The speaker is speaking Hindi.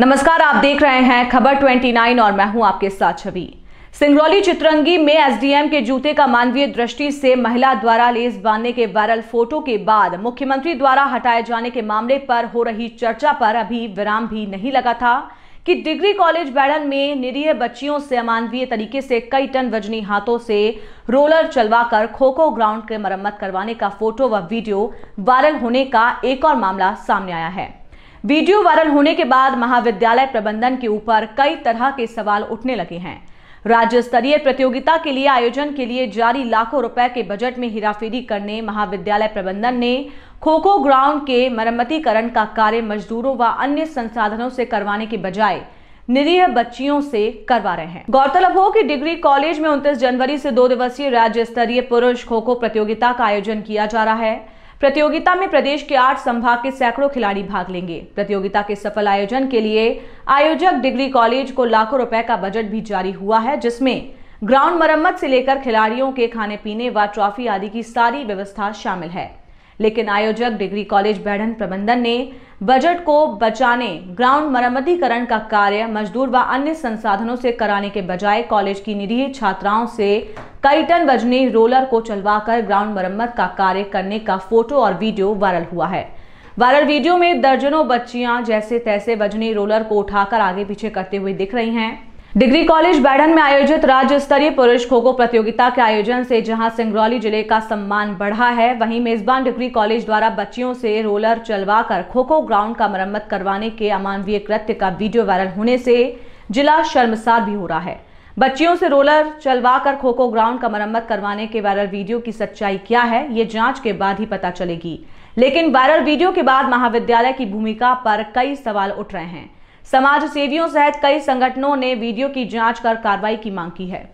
नमस्कार आप देख रहे हैं खबर 29 और मैं हूं आपके साथ छवि सिंगरौली चित्रंगी में एसडीएम के जूते का मानवीय दृष्टि से महिला द्वारा लेस बांधने के वायरल फोटो के बाद मुख्यमंत्री द्वारा हटाए जाने के मामले पर हो रही चर्चा पर अभी विराम भी नहीं लगा था कि डिग्री कॉलेज बैडन में निरीह बच्चियों से अमानवीय तरीके से कई टन वजनी हाथों से रोलर चलवाकर खोखो ग्राउंड के मरम्मत करवाने का फोटो व वीडियो वायरल होने का एक और मामला सामने आया है वीडियो वायरल होने के बाद महाविद्यालय प्रबंधन के ऊपर कई तरह के सवाल उठने लगे हैं राज्य स्तरीय प्रतियोगिता के लिए आयोजन के लिए जारी लाखों रुपए के बजट में हेराफेरी करने महाविद्यालय प्रबंधन ने खोखो ग्राउंड के मरम्मतीकरण का कार्य मजदूरों व अन्य संसाधनों से करवाने के बजाय निरीह बच्चियों से करवा रहे हैं गौरतलब हो कि डिग्री कॉलेज में 29 जनवरी से दो दिवसीय राज्य स्तरीय पुरुष खो खो प्रतियोगिता का आयोजन किया जा रहा है प्रतियोगिता में प्रदेश के आठ संभाग के सैकड़ों खिलाड़ी भाग लेंगे प्रतियोगिता के सफल आयोजन के लिए आयोजक डिग्री कॉलेज को लाखों रुपए का बजट भी जारी हुआ है जिसमें ग्राउंड मरम्मत से लेकर खिलाड़ियों के खाने पीने व ट्रॉफी आदि की सारी व्यवस्था शामिल है लेकिन आयोजक डिग्री कॉलेज बैठन प्रबंधन ने बजट को बचाने ग्राउंड मरम्मतीकरण का कार्य मजदूर व अन्य संसाधनों से कराने के बजाय कॉलेज की निरीह छात्राओं से कई टन वजनी रोलर को चलवाकर ग्राउंड मरम्मत का कार्य करने का फोटो और वीडियो वायरल हुआ है वायरल वीडियो में दर्जनों बच्चियां जैसे तैसे वजनी रोलर को उठाकर आगे पीछे करते हुए दिख रही हैं डिग्री कॉलेज बैडन में आयोजित राज्य स्तरीय पुरुष खो खो प्रतियोगिता के आयोजन से जहां सिंगरौली जिले का सम्मान बढ़ा है वहीं मेजबान डिग्री कॉलेज द्वारा बच्चियों से रोलर चलवाकर खो खो ग्राउंड का मरम्मत करवाने के अमानवीय कृत्य का वीडियो वायरल होने से जिला शर्मसार भी हो रहा है बच्चियों से रोलर चलवाकर खोखो ग्राउंड का मरम्मत करवाने के वायरल वीडियो की सच्चाई क्या है ये जांच के बाद ही पता चलेगी लेकिन वायरल वीडियो के बाद महाविद्यालय की भूमिका पर कई सवाल उठ रहे हैं समाज सेवियों सहित कई संगठनों ने वीडियो की जांच कर कार्रवाई की मांग की है